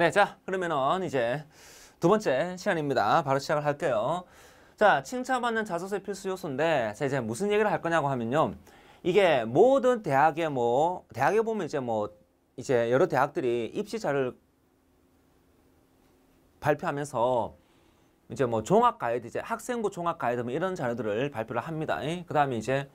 네, 자 그러면은 이제 두 번째 시간입니다. 바로 시작을 할게요. 자, 칭찬받는 자소서의 필수 요소인데 자, 이제 무슨 얘기를 할 거냐고 하면요. 이게 모든 대학에 뭐 대학에 보면 이제 뭐 이제 여러 대학들이 입시 자를 료 발표하면서 이제 뭐 종합 가이드 이제 학생부 종합 가이드 뭐 이런 자료들을 발표를 합니다. 예? 그다음에 이제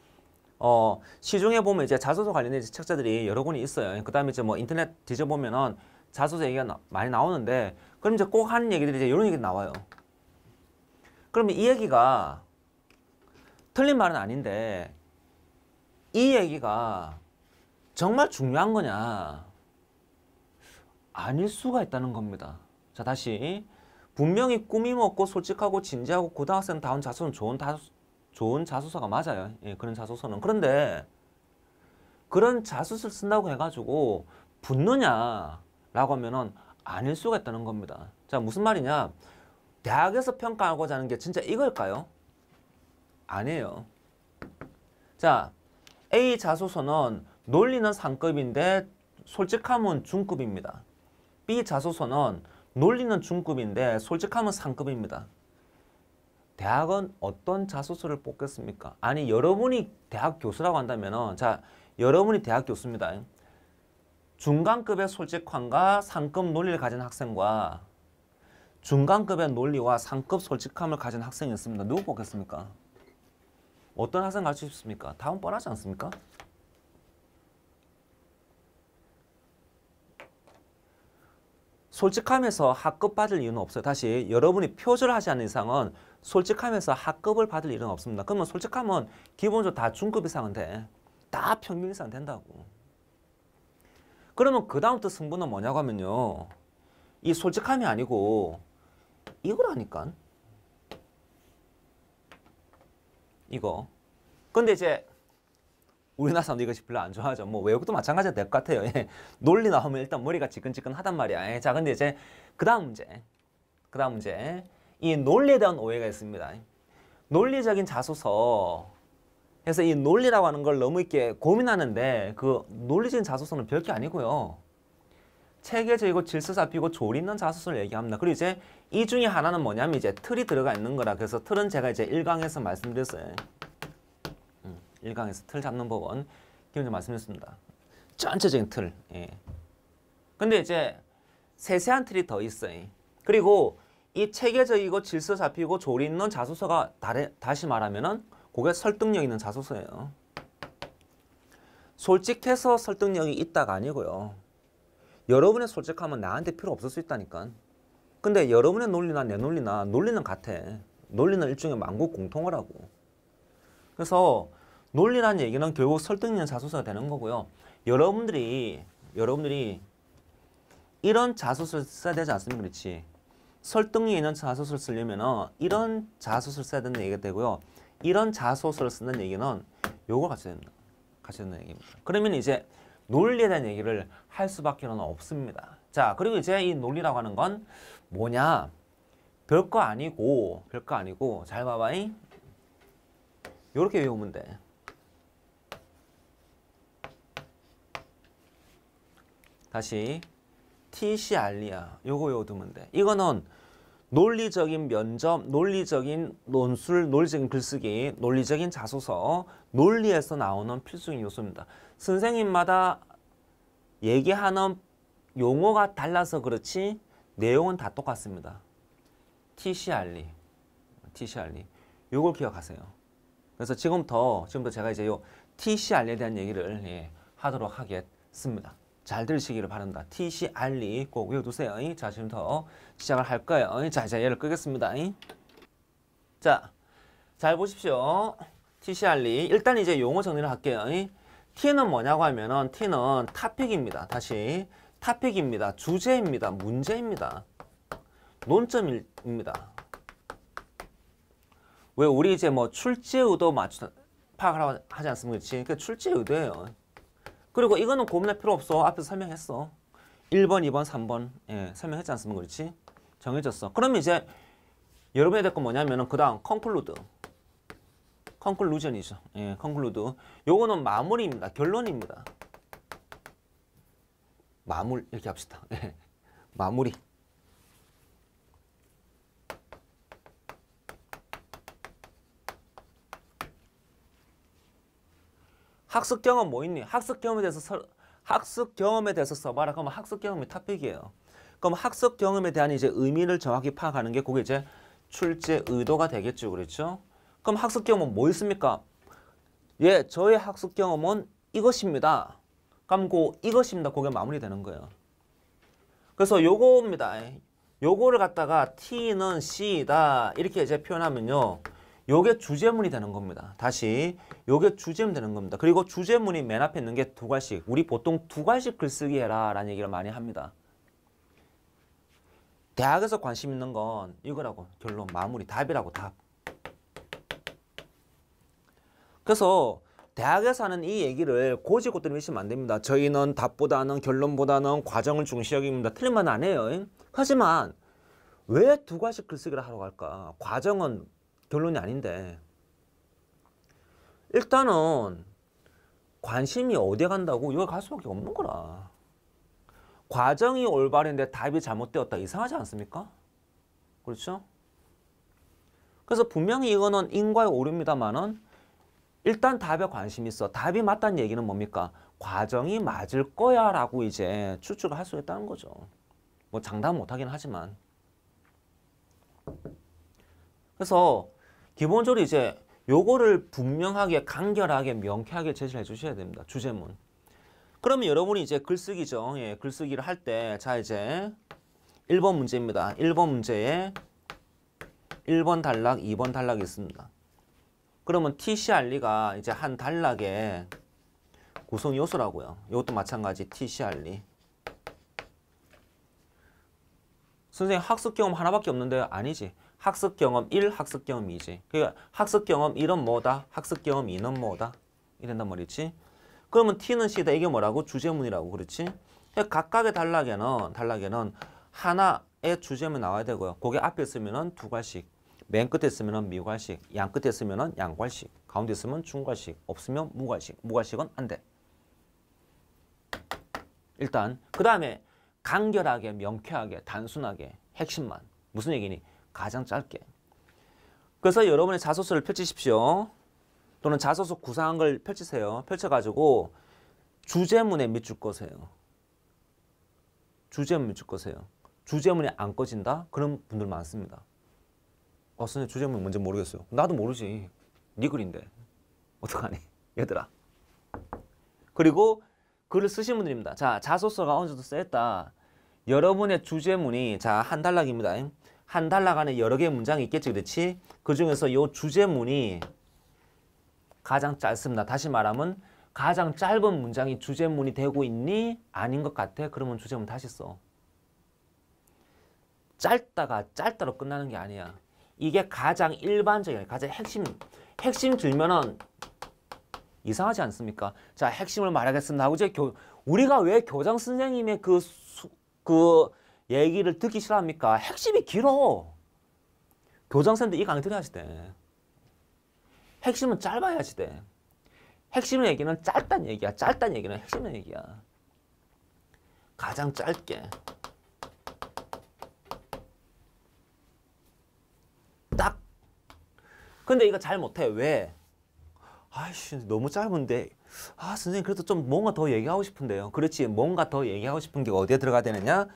어 시중에 보면 이제 자소서 관련된 책자들이 여러 권이 있어요. 예? 그다음에 이제 뭐 인터넷 뒤져보면은 자소서 얘기가 나, 많이 나오는데 그럼 이제 꼭 하는 얘기들이 이제 이런 얘기 나와요. 그러면 이 얘기가 틀린 말은 아닌데 이 얘기가 정말 중요한 거냐 아닐 수가 있다는 겁니다. 자 다시 분명히 꿈이 먹고 솔직하고 진지하고 고등학생다운 자소서는 좋은, 다, 좋은 자소서가 맞아요. 예, 그런 자소서는. 그런데 그런 자소서를 쓴다고 해가지고 붙느냐 라고 하면은 아닐 수가 있다는 겁니다. 자, 무슨 말이냐? 대학에서 평가하고자 하는 게 진짜 이걸까요? 아니에요. 자, A 자소서는 논리는 상급인데 솔직함은 중급입니다. B 자소서는 논리는 중급인데 솔직함은 상급입니다. 대학은 어떤 자소서를 뽑겠습니까? 아니 여러분이 대학 교수라고 한다면 자 여러분이 대학 교수입니다. 중간급의 솔직함과 상급 논리를 가진 학생과 중간급의 논리와 상급 솔직함을 가진 학생이 있습니다. 누구 뽑겠습니까? 어떤 학생 가르치고 싶습니까? 다음 뻔하지 않습니까? 솔직함에서 학급 받을 이유는 없어요. 다시 여러분이 표절하지 않는 이상은 솔직함에서 학급을 받을 일은 없습니다. 그러면 솔직함은 기본적으로 다 중급 이상은 돼. 다 평균 이상 된다고. 그러면 그 다음부터 승부는 뭐냐고 하면요. 이 솔직함이 아니고 이거라니까. 이거. 근데 이제 우리나라 사람도 이것이 별로 안 좋아하죠. 뭐 외국도 마찬가지가 될것 같아요. 예. 논리 나오면 일단 머리가 지끈지끈하단 말이야. 예. 자, 근데 이제 그 다음 문제. 그 다음 문제. 이 논리에 대한 오해가 있습니다. 논리적인 자소서 그래서 이 논리라고 하는 걸 너무 이게 고민하는데 그 논리적인 자소서는 별게 아니고요. 체계적이고 질서 잡히고 조리 있는 자소서를 얘기합니다. 그리고 이제 이 중에 하나는 뭐냐면 이제 틀이 들어가 있는 거라 그래서 틀은 제가 이제 1강에서 말씀드렸어요. 1강에서 음, 틀 잡는 법은 기본적으로 말씀드렸습니다. 전체적인 틀. 예. 근데 이제 세세한 틀이 더 있어요. 그리고 이 체계적이고 질서 잡히고 조리 있는 자소서가 다시 말하면은 그게 설득력 있는 자소서예요. 솔직해서 설득력이 있다가 아니고요. 여러분의 솔직함은 나한테 필요 없을 수 있다니까. 근데 여러분의 논리나 내 논리나 논리는 같아. 논리는 일종의 만국 공통어라고. 그래서 논리라 얘기는 결국 설득 있는 자소서가 되는 거고요. 여러분들이 여러분들이 이런 자소서를 써야 되지 않습니까? 그렇지. 설득력 있는 자소서를 쓰려면 이런 자소서를 써야 된다는 얘기가 되고요. 이런 자소서를 쓰는 얘기는 요거 같이 야다갖춰 된다는 얘기입니다. 그러면 이제 논리에 대한 얘기를 할 수밖에 없습니다. 자, 그리고 이제 이 논리라고 하는 건 뭐냐? 별거 아니고, 별거 아니고, 잘 봐봐이. 요렇게 외우면 돼. 다시 TC알리아 요거 외워두면 돼. 이거는 논리적인 면접, 논리적인 논술, 논리적인 글쓰기, 논리적인 자소서, 논리에서 나오는 필수인 요소입니다. 선생님마다 얘기하는 용어가 달라서 그렇지 내용은 다 똑같습니다. TCR리, TCR리, 요걸 기억하세요. 그래서 지금부터 지금부터 제가 이제 요 TCR에 대한 얘기를 예, 하도록 하겠습니다. 잘 들으시기를 바란다. TCR이 꼭 외워두세요. 자, 지금부터 시작을 할 거예요. 자, 이제 얘를 끄겠습니다. 자, 잘 보십시오. TCR이 일단 이제 용어 정리를 할게요. T는 뭐냐고 하면은 T는 타픽입니다. 다시 타픽입니다. 주제입니다. 문제입니다. 논점입니다. 왜 우리 이제 뭐 출제 의도 맞추 파악을 하지 않습니까? 그 그러니까 출제 의도예요. 그리고 이거는 고민할 필요 없어. 앞에서 설명했어. 1번, 2번, 3번 예, 설명했지 않습니까? 그렇지? 정해졌어. 그러면 이제 여러분이 될 건 뭐냐면은 그 다음 컨클루드 컨클루전이죠. 예, 컨클루드 요거는 마무리입니다. 결론입니다. 마무리 이렇게 합시다. 예. 마무리 학습 경험 뭐 있니? 학습 경험에 대해서 서, 학습 경험에 대해서 써봐라. 그러 학습 경험이 탑픽이에요. 그럼 학습 경험에 대한 이제 의미를 정확히 파악하는 게 그게 이제 출제 의도가 되겠죠. 그렇죠? 그럼 학습 경험은 뭐 있습니까? 예, 저의 학습 경험은 이것입니다. 감고 이것입니다. 그게 마무리되는 거예요. 그래서 요거니다 예. 요거를 갖다가 T는 C다 이렇게 이제 표현하면요. 요게 주제문이 되는 겁니다. 다시 요게 주제문 되는 겁니다. 그리고 주제문이 맨 앞에 있는 게두 갈씩 우리 보통 두 갈씩 글쓰기 해라 라는 얘기를 많이 합니다. 대학에서 관심 있는 건 이거라고 결론 마무리 답이라고 답. 그래서 대학에서 하는 이 얘기를 고지고대로 믿으시면 안 됩니다. 저희는 답보다는 결론보다는 과정을 중시 하기입니다 틀린 말은 안 해요. 하지만 왜 두 가지 글쓰기를 하러 갈까? 과정은 결론이 아닌데 일단은 관심이 어디에 간다고 여기 갈 수밖에 없는 거라. 과정이 올바른데 답이 잘못되었다 이상하지 않습니까? 그렇죠? 그래서 분명히 이거는 인과의 오류입니다만은 일단 답에 관심이 있어. 답이 맞다는 얘기는 뭡니까? 과정이 맞을 거야 라고 이제 추측을 할 수 있다는 거죠. 뭐 장담 못하긴 하지만. 그래서 기본적으로 이제 요거를 분명하게 간결하게 명쾌하게 제시를 해주셔야 됩니다. 주제문. 그러면 여러분이 이제 글쓰기죠. 예, 글쓰기를 할 때자 이제 1번 문제입니다. 1번 문제에 1번 단락, 2번 단락이 있습니다. 그러면 TCR리가 이제 한 단락의 구성 요소라고요. 이것도 마찬가지 TCR리. 선생님 학습 경험 하나밖에 없는데 아니지. 학습 경험 1, 학습 경험 2지. 그러니까 학습 경험 1은 뭐다? 학습 경험 2는 뭐다? 이런단 말이지. 그러면 T는 C다. 이게 뭐라고? 주제문이라고. 그렇지? 그러니까 각각의 단락에는 단락에는 하나의 주제문 이 나와야 되고요. 고게 앞에 쓰으면두괄식맨 끝에 쓰으면 미괄식, 양 끝에 쓰으면 양괄식, 가운데 쓰면 중괄식, 없으면 무괄식. 무괄식은 안 돼. 일단 그 다음에 간결하게, 명쾌하게, 단순하게 핵심만 무슨 얘기니? 가장 짧게. 그래서 여러분의 자소서를 펼치십시오. 또는 자소서 구상한 걸 펼치세요. 펼쳐가지고 주제문에 밑줄 거세요. 주제문 밑줄 거세요. 주제문이 안 꺼진다? 그런 분들 많습니다. 어, 선생님 주제문 뭔지 모르겠어요. 나도 모르지. 네 글인데. 어떡하니? 얘들아. 그리고 글을 쓰신 분들입니다. 자, 자소서가 어느 정도 쓰였다. 여러분의 주제문이 자, 한 단락입니다. 한달락 안에 여러 개의 문장이 있겠지 그렇지? 그 중에서 요 주제문이 가장 짧습니다. 다시 말하면 가장 짧은 문장이 주제문이 되고 있니? 아닌 것 같아? 그러면 주제문 다시 써. 짧다가 짧다로 끝나는 게 아니야. 이게 가장 일반적인, 가장 핵심, 핵심 들면은 이상하지 않습니까? 자, 핵심을 말하겠습니다. 하고 이제 교, 우리가 왜 교장 선생님의 그, 수, 그 얘기를 듣기 싫어합니까? 핵심이 길어. 교장선생님들 이 강의 들어야지 돼. 핵심은 짧아야지 돼. 핵심 얘기는 짧단 얘기야. 짧단 얘기는 핵심 얘기야. 가장 짧게. 딱. 근데 이거 잘 못해. 왜? 아이씨 너무 짧은데 아 선생님 그래도 좀 뭔가 더 얘기하고 싶은데요 그렇지 뭔가 더 얘기하고 싶은 게 어디에 들어가야 되느냐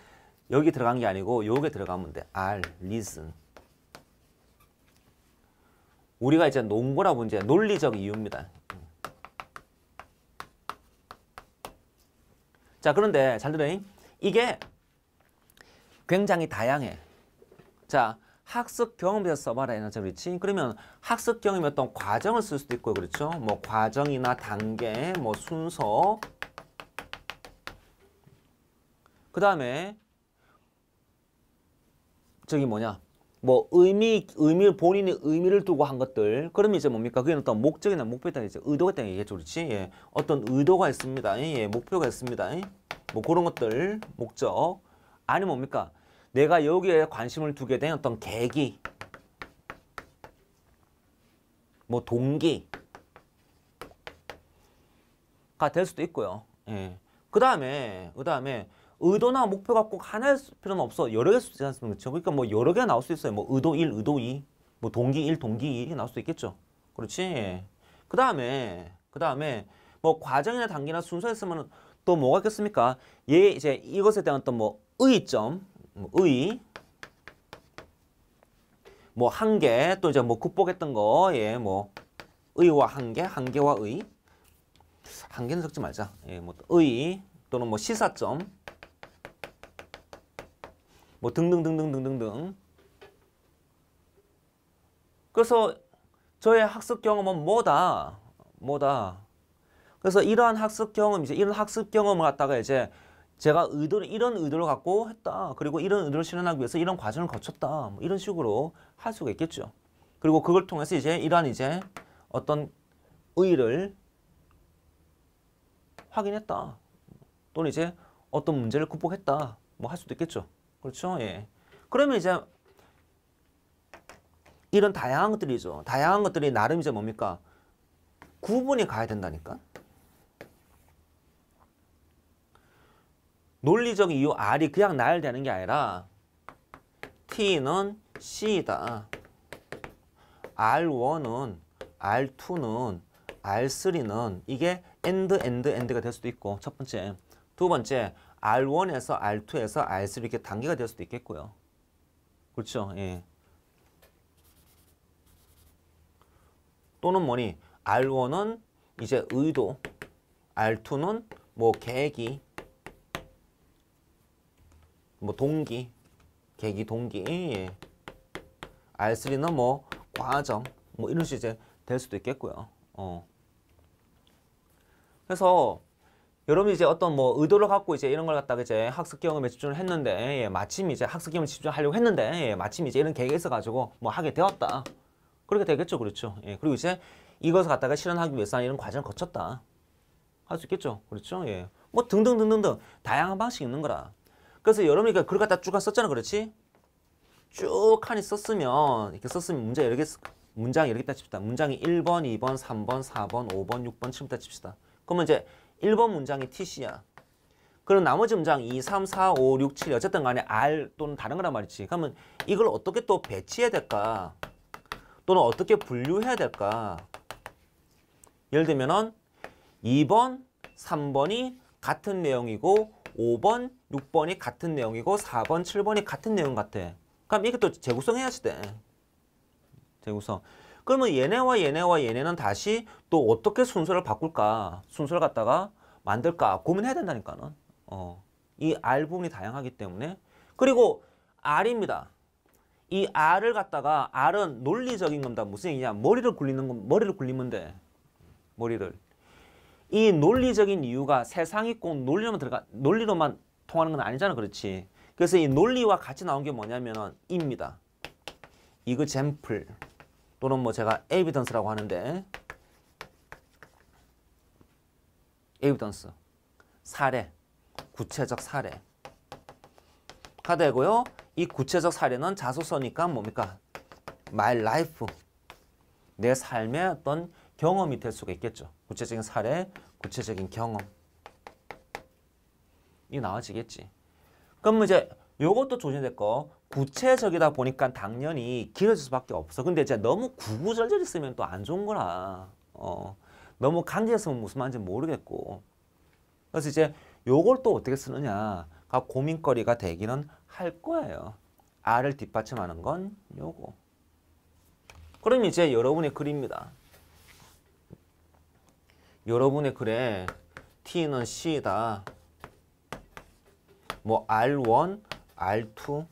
여기 들어간 게 아니고 요게 들어가면 돼. R, reason. 우리가 이제 논거라 문제, 논리적 이유입니다. 자, 그런데 잘 들어요. 이게 굉장히 다양해. 자, 학습 경험에서 써봐라 에너지 그렇지? 그러면 학습 경험이 어떤 과정을 쓸 수도 있고 그렇죠? 뭐 과정이나 단계, 뭐 순서 그 다음에 저기 뭐냐 뭐 의미 의미 본인의 의미를 두고 한 것들 그러면 이제 뭡니까 그게 어떤 목적이나 목표에 이제 의도가 있다는 얘기죠 그렇지 예 어떤 의도가 있습니다 예, 예 목표가 있습니다 예. 뭐 그런 것들 목적 아니 뭡니까 내가 여기에 관심을 두게 된 어떤 계기 뭐 동기가 될 수도 있고요 예그 다음에 그 다음에 의도나 목표 가꼭 하나일 필요는 없어. 여러 개수 있지 않습니까? 그렇죠? 그러니까 뭐 여러 개가 나올 수 있어요. 뭐 의도 1, 의도 2, 뭐 동기 1, 동기 2이 나올 수 있겠죠. 그렇지? 예. 그 다음에, 그 다음에 뭐 과정이나 단계나 순서에 으면또 뭐가 있겠습니까? 얘 이제 이것에 대한 어떤 뭐 의점, 뭐 의, 뭐 한계, 또 이제 뭐 극복했던 거, 예, 뭐 의와 한계, 한계와 의. 한계는 적지 말자. 예, 뭐 의, 또는 뭐 시사점, 뭐 등등등등등등등. 그래서 저의 학습 경험은 뭐다? 뭐다? 그래서 이러한 학습 경험, 이제 이런 학습 경험을 갖다가 이제 제가 의도를, 이런 의도를 갖고 했다. 그리고 이런 의도를 실현하기 위해서 이런 과정을 거쳤다. 뭐 이런 식으로 할 수가 있겠죠. 그리고 그걸 통해서 이제 이러한 이제 어떤 의의를 확인했다. 또는 이제 어떤 문제를 극복했다. 뭐 할 수도 있겠죠. 그렇죠? 예. 그러면 이제 이런 다양한 것들이죠. 다양한 것들이 나름 이제 뭡니까? 구분이 가야 된다니까. 논리적 이유 R이 그냥 날 되는 게 아니라 T는 c 다 R1은 R2는 R3는 이게 엔드 엔드 엔드가 될 수도 있고 첫 번째 두 번째 R1에서 R2에서 R3 이렇게 단계가 될 수도 있겠고요. 그렇죠? 예. 또는 뭐니? R1은 이제 의도, R2는 뭐 계기, 뭐 동기, 계기, 동기, 예. R3는 뭐 과정, 뭐 이런 식이 이제 될 수도 있겠고요. 어. 그래서 여러분이 제 어떤 뭐 의도를 갖고 이제 이런 걸 갖다가 이제 학습 경험에 집중을 했는데 예, 마침 이제 학습 경험에 집중하려고 했는데 예, 마침 이제 이런 계획이 있어가지고 뭐 하게 되었다. 그렇게 되겠죠. 그렇죠. 예, 그리고 이제 이것을 갖다가 실현하기 위해서 는 이런 과정을 거쳤다. 할 수 있겠죠. 그렇죠. 예. 뭐 등등등등등 다양한 방식이 있는 거라. 그래서 여러분이 그걸 갖다 쭉 썼잖아. 그렇지? 쭉 칸이 썼으면 이렇게 썼으면 문제 여러 개 문장이 이렇게 딱 칩시다. 문장이 1번, 2번, 3번, 4번, 5번, 6번, 7번 딱 칩시다. 그러면 이제 1번 문장이 TC야. 그럼 나머지 문장 2, 3, 4, 5, 6, 7 어쨌든 간에 R 또는 다른 거란 말이지. 그러면 이걸 어떻게 또 배치해야 될까? 또는 어떻게 분류해야 될까? 예를 들면 은 2번, 3번이 같은 내용이고 5번, 6번이 같은 내용이고 4번, 7번이 같은 내용 같아. 그럼 이게또 재구성해야지 돼. 재구성. 그러면 얘네와 얘네와 얘네는 다시 또 어떻게 순서를 바꿀까 순서를 갖다가 만들까 고민해야 된다니까는 어, 이 R 부분이 다양하기 때문에 그리고 R입니다 이 R을 갖다가 R은 논리적인 겁니다 무슨 얘기냐 머리를 굴리는 건 머리를 굴리면 돼 머리를 이 논리적인 이유가 세상이 꼭 논리로만 들어가 논리로만 통하는 건 아니잖아 그렇지 그래서 이 논리와 같이 나온 게 뭐냐면은 입니다 이거 잼플 또는 뭐 제가 에비던스라고 하는데 에비던스 사례 구체적 사례가 되고요. 이 구체적 사례는 자소서니까 뭡니까? My life 내 삶의 어떤 경험이 될 수가 있겠죠. 구체적인 사례, 구체적인 경험 이 나와지겠지. 그럼 이제 요것도 조진될 거 구체적이다 보니까 당연히 길어질 수밖에 없어. 근데 이제 너무 구구절절히 쓰면 또 안 좋은 거라. 어, 너무 강제해서 무슨 말인지 모르겠고. 그래서 이제 요걸 또 어떻게 쓰느냐가 고민거리가 되기는 할 거예요. R을 뒷받침하는 건 요거. 그럼 이제 여러분의 글입니다. 여러분의 글에 T는 C다. 뭐 R1, R2,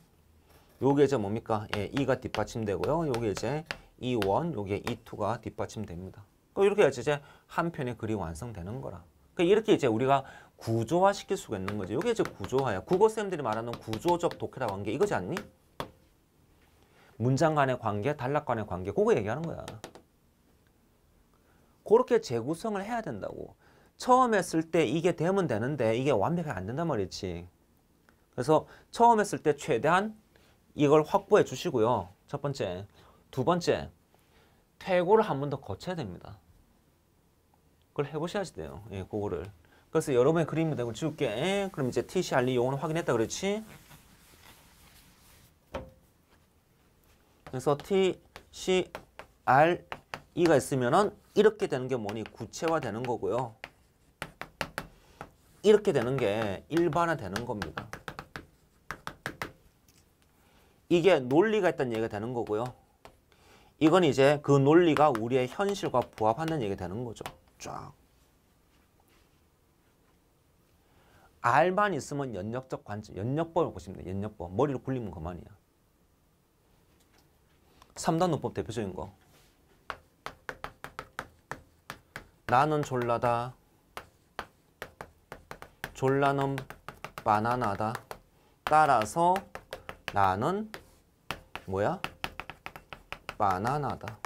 요게 이제 뭡니까? 예, 2가 뒷받침되고요. 요게 이제 2원, e 요게 2가 e 뒷받침됩니다. 이렇게 해서 이제 한 편의 글이 완성되는 거라. 그러니까 이렇게 이제 우리가 구조화 시킬 수가 있는 거죠. 요게 이제 구조화야. 국어쌤들이 말하는 구조적 독해라 관계 이거지 않니? 문장 간의 관계, 단락 간의 관계 그거 얘기하는 거야. 그렇게 재구성을 해야 된다고. 처음 했을 때 이게 되면 되는데 이게 완벽하게 안 된단 말이지. 그래서 처음 했을 때 최대한 이걸 확보해 주시고요. 첫 번째. 두 번째. 퇴고를 한 번 더 거쳐야 됩니다. 그걸 해보셔야지 돼요. 예, 그거를. 그래서 여러분의 그림을 내고 지울게. 그럼 이제 TC r 리 e 용어는 확인했다 그렇지? 그래서 TC R E가 있으면은 이렇게 되는 게 뭐니 구체화 되는 거고요. 이렇게 되는 게 일반화 되는 겁니다. 이게 논리가 있다는 얘기가 되는 거고요. 이건 이제 그 논리가 우리의 현실과 부합하는 얘기가 되는 거죠. 쫙. 알만 있으면 연역적 관점, 연역법을 보시면 돼요. 연역법. 머리로 굴리면 그만이야. 3단 논법 대표적인 거. 나는 졸라다. 졸라는 바나나다. 따라서 나는 뭐야? 바나나다.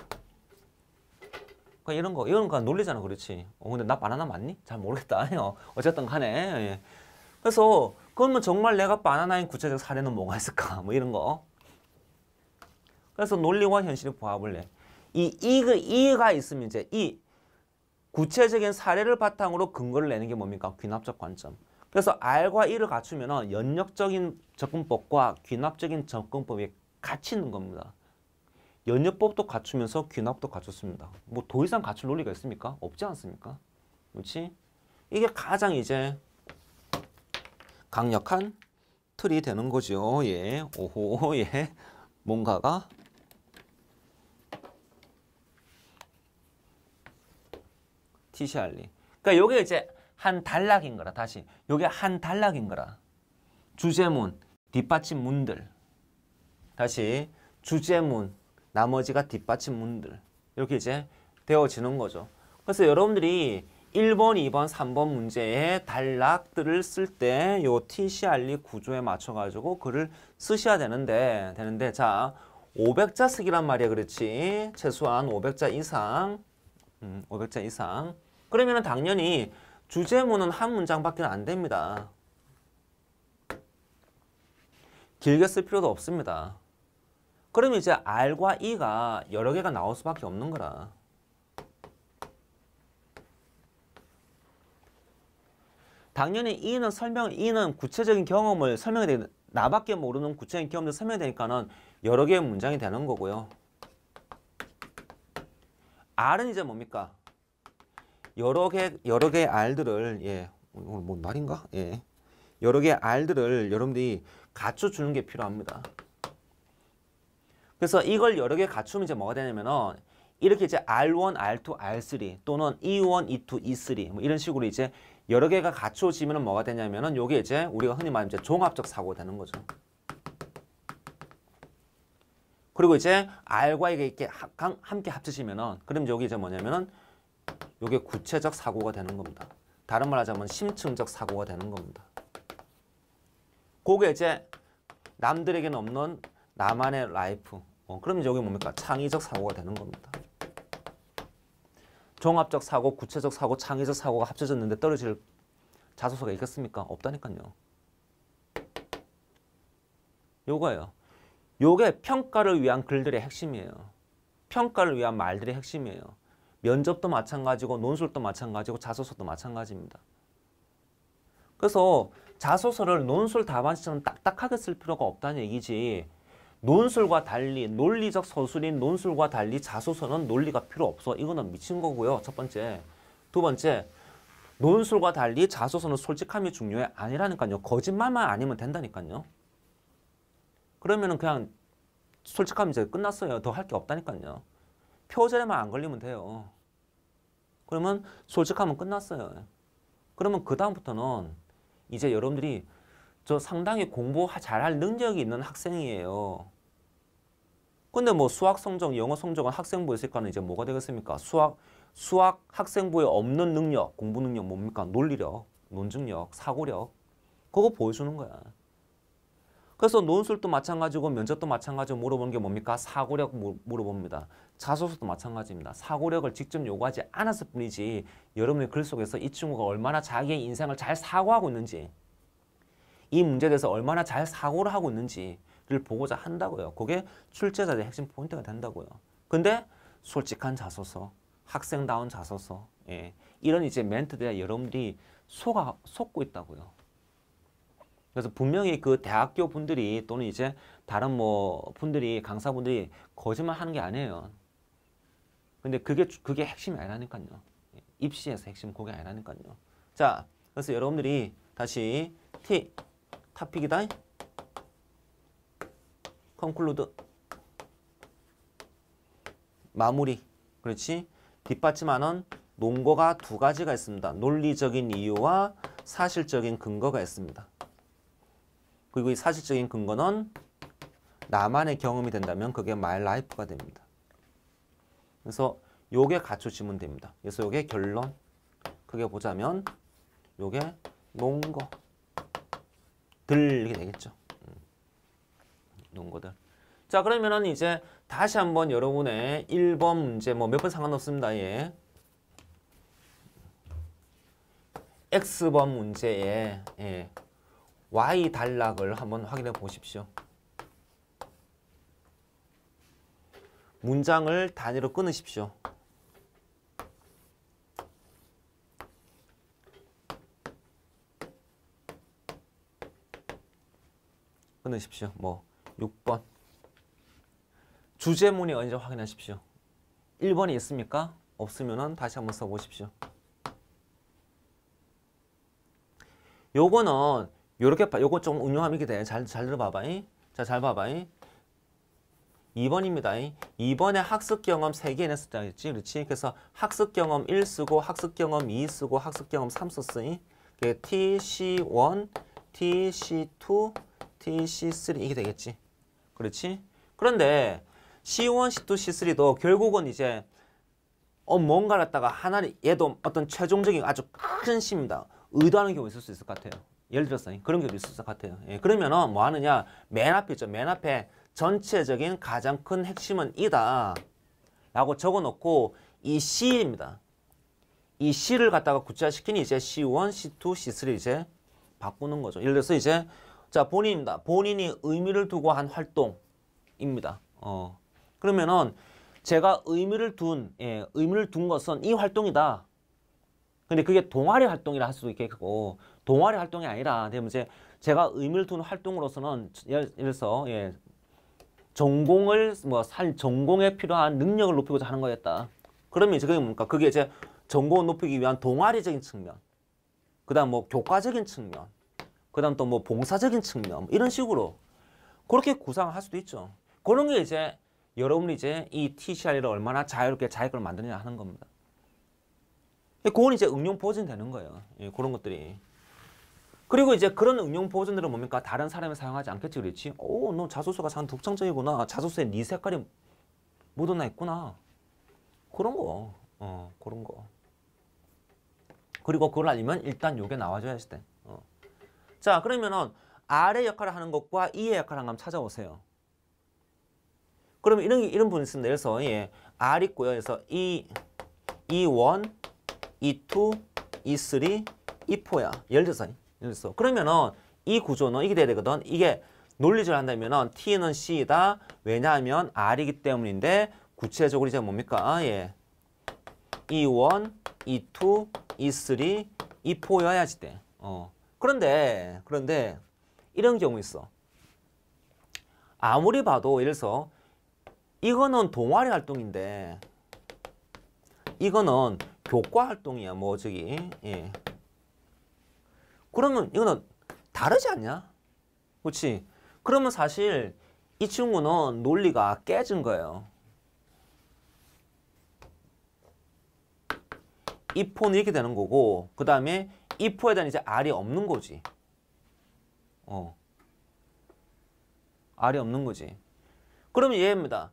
그러니까 이런 거, 이런 거 놀리잖아, 그렇지? 어, 근데 나 바나나 맞니? 잘 모르겠다. 어쨌든 간에. 예. 그래서 그러면 정말 내가 바나나인 구체적 사례는 뭐가 있을까? 뭐 이런 거. 그래서 논리와 현실의 부합을 내. 이 이가 그 이가 있으면 이제 이 구체적인 사례를 바탕으로 근거를 내는 게 뭡니까? 귀납적 관점. 그래서 R과 E를 갖추면 연역적인 접근법과 귀납적인 접근법이 같이 있는 겁니다. 연역법도 갖추면서 귀납도 갖췄습니다. 뭐 더 이상 갖출 논리가 있습니까? 없지 않습니까? 그렇지? 이게 가장 이제 강력한 틀이 되는 거죠. 예, 오호, 예. 뭔가가 TCR리. 그러니까 이게 이제 한 단락인 거라. 다시. 요게 한 단락인 거라. 주제문, 뒷받침 문들. 다시. 주제문, 나머지가 뒷받침 문들. 이렇게 이제 되어지는 거죠. 그래서 여러분들이 1번, 2번, 3번 문제의 단락들을 쓸 때 요 TCR리 구조에 맞춰 가지고 글을 쓰셔야 되는데 되는데 자, 500자 쓰기란 말이야. 그렇지? 최소한 500자 이상. 음, 500자 이상. 그러면은 당연히 주제문은 한 문장밖에 안 됩니다. 길게 쓸 필요도 없습니다. 그럼 이제 R과 E가 여러 개가 나올 수밖에 없는 거라. 당연히 E는 설명, E는 구체적인 경험을 설명이 되는, 나밖에 모르는 구체적인 경험을 설명이 되니까는 여러 개의 문장이 되는 거고요. R은 이제 뭡니까? 여러 개 여러 개의 알들을 예 오늘 어, 뭐 날인가 예 여러 개 알들을 여러분들이 갖춰주는 게 필요합니다. 그래서 이걸 여러 개 갖추면 이제 뭐가 되냐면은 이렇게 이제 R1, R2, R3 또는 E1, E2, E3 뭐 이런 식으로 이제 여러 개가 갖춰지면 뭐가 되냐면은 요게 이제 우리가 흔히 말하는 이제 종합적 사고 되는 거죠. 그리고 이제 R과 이게 함께 합쳐지면은 그럼 여기 이제 뭐냐면은 이게 구체적 사고가 되는 겁니다. 다른 말 하자면 심층적 사고가 되는 겁니다. 그게 이제 남들에게는 없는 나만의 라이프. 어, 그럼 이제 여기 뭡니까? 창의적 사고가 되는 겁니다. 종합적 사고, 구체적 사고, 창의적 사고가 합쳐졌는데 떨어질 자소서가 있겠습니까? 없다니까요. 요거예요. 요게 평가를 위한 글들의 핵심이에요. 평가를 위한 말들의 핵심이에요. 면접도 마찬가지고 논술도 마찬가지고 자소서도 마찬가지입니다. 그래서 자소서를 논술 답안처럼 딱딱하게 쓸 필요가 없다는 얘기지 논술과 달리 논리적 서술인 논술과 달리 자소서는 논리가 필요 없어. 이거는 미친 거고요. 첫 번째. 두 번째 논술과 달리 자소서는 솔직함이 중요해 아니라니까요. 거짓말만 아니면 된다니까요. 그러면은 그냥 솔직하 이제 끝났어요. 더 할 게 없다니까요. 표절에만 안 걸리면 돼요. 그러면 솔직하면 끝났어요. 그러면 그 다음부터는 이제 여러분들이 저 상당히 공부 잘할 능력이 있는 학생이에요. 근데 뭐 수학 성적, 영어 성적은 학생부에 있으니까 이제 뭐가 되겠습니까? 수학, 수학 학생부에 없는 능력, 공부 능력 뭡니까? 논리력, 논증력, 사고력. 그거 보여주는 거야. 그래서 논술도 마찬가지고 면접도 마찬가지고 물어보는 게 뭡니까? 사고력 물어봅니다. 자소서도 마찬가지입니다. 사고력을 직접 요구하지 않았을 뿐이지 여러분의 글 속에서 이 친구가 얼마나 자기의 인생을 잘 사고하고 있는지 이 문제에 대해서 얼마나 잘 사고를 하고 있는지를 보고자 한다고요. 그게 출제자의 들 핵심 포인트가 된다고요. 근데 솔직한 자소서, 학생다운 자소서 예, 이런 이제 멘트들에 여러분들이 속아, 속고 있다고요. 그래서 분명히 그 대학교 분들이 또는 이제 다른 뭐 분들이 강사분들이 거짓말 하는 게 아니에요. 근데 그게 그게 핵심이 아니라니까요. 입시에서 핵심 그게 아니라니까요. 자, 그래서 여러분들이 다시 T 탑픽이다. 컨클루드 마무리. 그렇지? 뒷받침하는 논거가 두 가지가 있습니다. 논리적인 이유와 사실적인 근거가 있습니다. 그리고 이 사실적인 근거는 나만의 경험이 된다면 그게 마일 라이프가 됩니다. 그래서 요게 갖춰지면 됩니다. 그래서 요게 결론. 크게 보자면 요게 논 거. 들 이게 되겠죠. 논 음, 거들. 자 그러면은 이제 다시 한번 여러분의 1번 문제 뭐 몇 번 상관없습니다. 예. X번 문제에 예. Y 단락을 한번 확인해 보십시오. 문장을 단위로 끊으십시오. 끊으십시오. 뭐 6번. 주제문이 언제 확인하십시오. 1번이 있습니까? 없으면 다시 한번 써보십시오. 요거는 요렇게 요거 좀 응용함이 기 때문에 잘, 잘 들어봐봐. 자, 잘 봐봐. 2번입니다. 2번에 학습 경험 3개는 쓰다 했지. 그렇지? 그래서 학습 경험 1 쓰고 학습 경험 2 쓰고 학습 경험 3 썼으니 TC1, TC2, TC3 이게 되겠지. 그렇지? 그런데 C1, C2, C3도 결국은 이제 어, 뭔가를 갖다가 하나를 얘도 어떤 최종적인 아주 큰 심입니다. 의도하는 경우 있을 수 있을 것 같아요. 예를 들어서 그런 경우 있을 것 같아요. 예, 그러면뭐 하느냐 맨 앞에 있죠. 맨 앞에 전체적인 가장 큰 핵심은 이다 라고 적어놓고 이 C입니다. 이 C를 갖다가 구체화시키니 이제 C1, C2, C3 이제 바꾸는 거죠. 예를 들어서 이제 자 본인입니다. 본인이 의미를 두고 한 활동입니다. 어 그러면은 제가 의미를 둔 예, 의미를 둔 것은 이 활동이다. 근데 그게 동아리 활동이라 할 수도 있겠고 동아리 활동이 아니라 이제 제가 의미를 둔 활동으로서는 예를 들어서 예, 전공을 뭐 살 전공에 필요한 능력을 높이고자 하는 거였다. 그러면 이제 그게 뭡니까? 그게 이제 전공을 높이기 위한 동아리적인 측면, 그다음 뭐 교과적인 측면, 그다음 또 뭐 봉사적인 측면 이런 식으로 그렇게 구상할 수도 있죠. 그런 게 이제 여러분이 이제 이 TCR를 얼마나 자유롭게 자기 걸 만드느냐 하는 겁니다. 그건 이제 응용 보진되는 거예요. 예, 그런 것들이. 그리고 이제 그런 응용 버전들은 뭡니까? 다른 사람이 사용하지 않겠지 그렇지? 오, 너 자소서가 참 독창적이구나. 자소서에 네 색깔이 묻어나 있구나. 그런 거. 어, 그런 거. 그리고 그걸 알면 일단 요게 나와줘야 할 때. 어. 자, 그러면은 아래 역할을 하는 것과 이의 역할을 한번 찾아보세요 그러면 이런 이런 분이 있습니다. 그래서 예, R 있고요. 그래서 E, E1, E2, E3, E4야. 예를 들어서 이랬어. 그러면은 이 구조는 이게 돼야 되거든. 이게 논리적으로 한다면은 T는 C이다. 왜냐하면 R이기 때문인데 구체적으로 이제 뭡니까? 아, 예. E1, E2, E3, E4여야지 돼. 어. 그런데 그런데 이런 경우 있어. 아무리 봐도 예를 들어서 이거는 동아리 활동인데 이거는 교과 활동이야. 뭐 저기 예. 그러면 이거는 다르지 않냐? 그렇지? 그러면 사실 이 친구는 논리가 깨진 거예요. if는 이렇게 되는 거고 그 다음에 if에 대한 이제 r이 없는 거지. 어. r이 없는 거지. 그러면 얘입니다.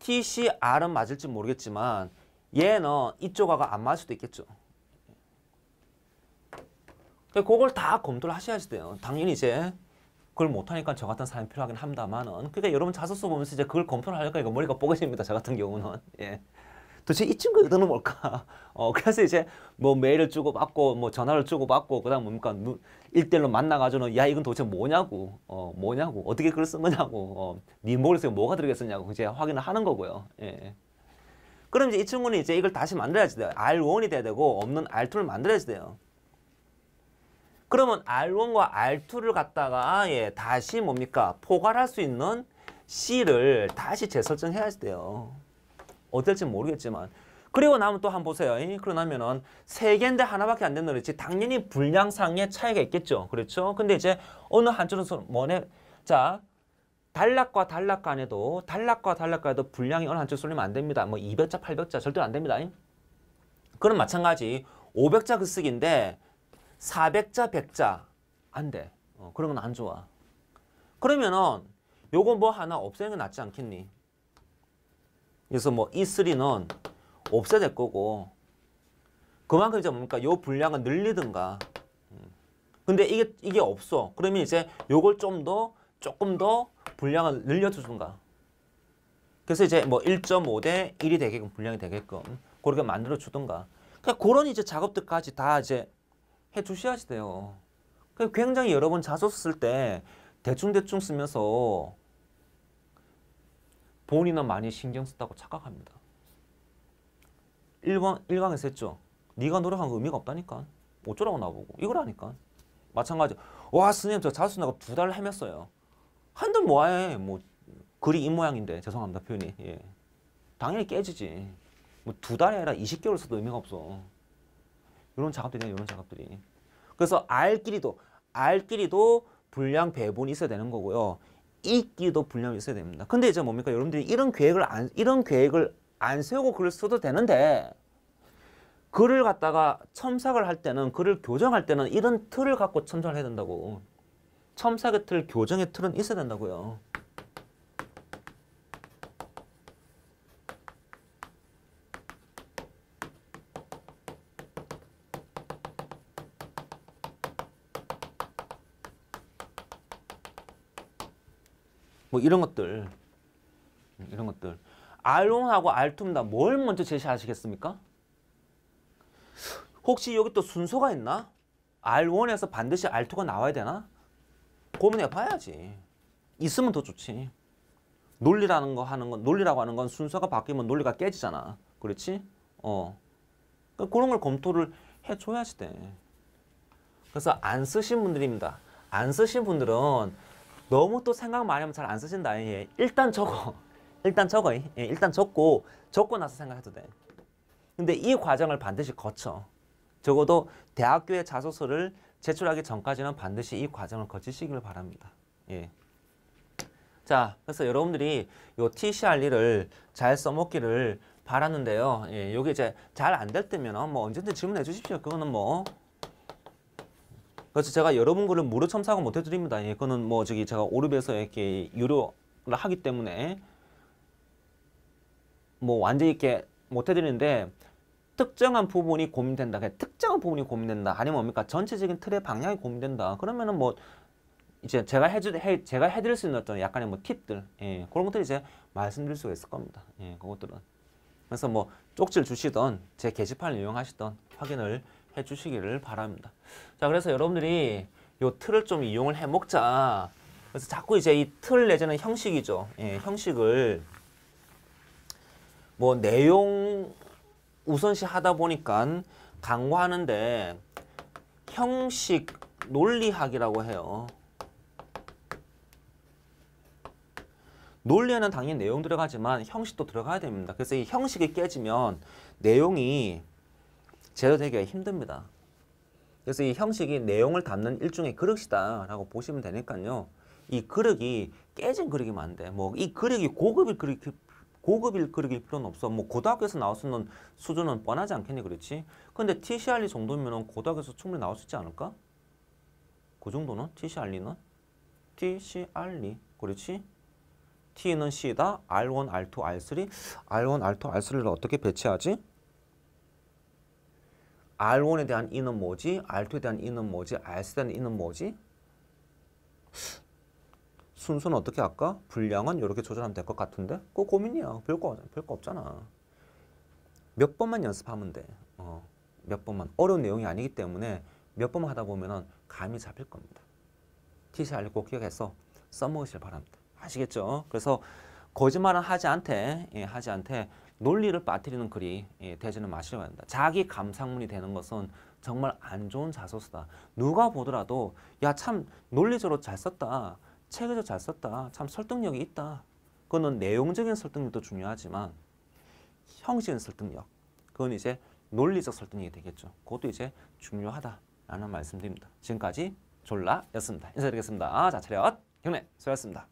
tcr은 맞을지 모르겠지만 얘는 이쪽하고 안 맞을 수도 있겠죠. 그걸 다 검토를 하셔야지 돼요. 당연히 이제 그걸 못하니까 저 같은 사람이 필요하긴 합니다만은 그러니까 여러분 자소서 보면서 이제 그걸 검토를 하려니까 머리가 뽀개집니다. 저 같은 경우는. 예. 도대체 이 친구 의도는 뭘까? 어, 그래서 이제 뭐 메일을 주고받고 뭐 전화를 주고받고 그다음 뭡니까? 일대일로 만나가지고는 야 이건 도대체 뭐냐고 어 뭐냐고 어떻게 글을 쓴 거냐고 어, 네 머릿속에 뭐가 들어겠었냐고 이제 확인을 하는 거고요. 예. 그럼 이제 이 친구는 이제 이걸 다시 만들어야지 돼요. R1이 돼야 되고 없는 R2를 만들어야지 돼요. 그러면 R1과 R2를 갖다가 예 다시 뭡니까? 포괄할 수 있는 C를 다시 재설정해야 돼요. 어떨지 모르겠지만. 그리고 나면 또 한번 보세요. 그러나면은 세 개인데 하나밖에 안 된다 그랬지. 당연히 분량상의 차이가 있겠죠. 그렇죠? 근데 이제 어느 한쪽은 뭐네. 자, 단락과 단락 간에도 단락과 단락 간에도 분량이 어느 한쪽 쏠리면 안 됩니다. 뭐 200자, 800자 절대 안 됩니다. 그럼 마찬가지 500자 글쓰기인데 400자 100자 안 돼. 어, 그런 건 안 좋아. 그러면은 요거 뭐 하나 없애는 게 낫지 않겠니? 그래서 뭐 E3는 없애될 야 거고 그만큼 이제 뭡니까? 요 분량을 늘리든가 음. 근데 이게 이게 없어. 그러면 이제 요걸 좀 더 조금 더 분량을 늘려주든가 그래서 이제 뭐 1.5 대 1이 되게끔 분량이 되게끔 그렇게 만들어주든가 그러니까 그런 이제 작업들까지 다 이제 해 주셔야지 돼요. 굉장히 여러 번 자소 쓸때 대충대충 쓰면서 본인은 많이 신경 썼다고 착각합니다. 1강, 1강에서 했죠. 네가 노력한 거 의미가 없다니까. 어쩌라고 나보고. 이거라니까. 마찬가지. 와 스님 저 자수 나가 두달 헤맸어요. 한달 뭐해. 뭐 글이 이 모양인데 죄송합니다 표현이. 예. 당연히 깨지지. 뭐 두 달이 아니라 20개월 써도 의미가 없어. 이런 작업들이네 이런 작업들이. 그래서 R끼리도 R끼리도 분량 배분이 있어야 되는 거고요. e 끼도 분량이 있어야 됩니다. 근데 이제 뭡니까 여러분들이 이런 계획을 안 이런 계획을 안 세우고 글을 써도 되는데 글을 갖다가 첨삭을 할 때는 글을 교정할 때는 이런 틀을 갖고 첨삭을 해야 된다고. 첨삭의 틀, 교정의 틀은 있어야 된다고요. 뭐 이런 것들 음, 이런 것들 R1하고 R2는 다뭘 먼저 제시하시겠습니까? 혹시 여기 또 순서가 있나? R1에서 반드시 R2가 나와야 되나? 고민해 봐야지. 있으면 더 좋지. 논리라는 거 하는 건 논리라고 하는 건 순서가 바뀌면 논리가 깨지잖아. 그렇지? 어. 그러니까 그런 걸 검토를 해 줘야지 돼. 그래서 안 쓰신 분들입니다. 안 쓰신 분들은 너무 또 생각 많이 하면 잘 안 쓰신다. 예. 일단 적어. 일단 적어. 예. 일단 적고 적고 나서 생각해도 돼. 근데 이 과정을 반드시 거쳐. 적어도 대학교의 자소서를 제출하기 전까지는 반드시 이 과정을 거치시기 바랍니다. 예. 자, 그래서 여러분들이 요 TCRE를 잘 써먹기를 바라는데요. 예, 요게 이제 잘안 될 때면 뭐 언제든 질문해 주십시오. 그거는 뭐 그래서 제가 여러분 거을 무료 첨삭은 못 해드립니다. 예, 그거는 뭐 저기 제가 오르에서 이렇게 유료를 하기 때문에 뭐 완전히 이렇게 못 해드리는데 특정한 부분이 고민된다. 특정한 부분이 고민된다. 아니면 뭡니까? 전체적인 틀의 방향이 고민된다. 그러면은 뭐 이제 제가 해주 해 제가 해드릴 수 있는 어떤 약간의 뭐 팁들 예, 그런 것들 이제 말씀드릴 수가 있을 겁니다. 예, 그것들은 그래서 뭐 쪽지를 주시던 제 게시판을 이용하시던 확인을 해주시기를 바랍니다. 자, 그래서 여러분들이 이 틀을 좀 이용을 해먹자. 그래서 자꾸 이제 이 틀 내지는 형식이죠. 예, 형식을 뭐 내용 우선시 하다 보니까 강화하는데 형식 논리학이라고 해요. 논리에는 당연히 내용 들어가지만 형식도 들어가야 됩니다. 그래서 이 형식이 깨지면 내용이 제대로 되기가 힘듭니다. 그래서 이 형식이 내용을 담는 일종의 그릇이다라고 보시면 되니까요. 이 그릇이 깨진 그릇이면 안 돼. 뭐이 그릇이 고급일 그릇 이 고급일 그릇일 필요는 없어. 뭐 고등학교에서 나올 수 있는 수준은 뻔하지 않겠니 그렇지? 근데 TCR리 정도면은 고등학교에서 충분히 나올 수 있지 않을까? 그 정도는 TCR리는 TCR리 그렇지? T는 C다, R1, R2, R3, R1, R2, R3를 어떻게 배치하지? R1에 대한 E는 뭐지? R2에 대한 E는 뭐지? R에 대한 E는 뭐지? 순서는 어떻게 할까? 분량은 이렇게 조절하면 될 것 같은데? 그거 고민이야. 별거, 별거 없잖아. 몇 번만 연습하면 돼. 어, 몇 번만. 어려운 내용이 아니기 때문에 몇 번만 하다 보면 감이 잡힐 겁니다. TCR 꼭 기억해서 써먹으실 바랍니다. 아시겠죠? 그래서 거짓말은 하지 않대. 예, 하지 않대. 논리를 빠뜨리는 글이 예, 되지는 마시려고 한다. 자기 감상문이 되는 것은 정말 안 좋은 자소서다. 누가 보더라도 야참 논리적으로 잘 썼다. 책에서 잘 썼다. 참 설득력이 있다. 그거는 내용적인 설득력도 중요하지만 형식인 설득력. 그건 이제 논리적 설득력이 되겠죠. 그것도 이제 중요하다라는 말씀드립니다. 지금까지 졸라였습니다. 인사드리겠습니다. 자 차렷 경례 소였습니다.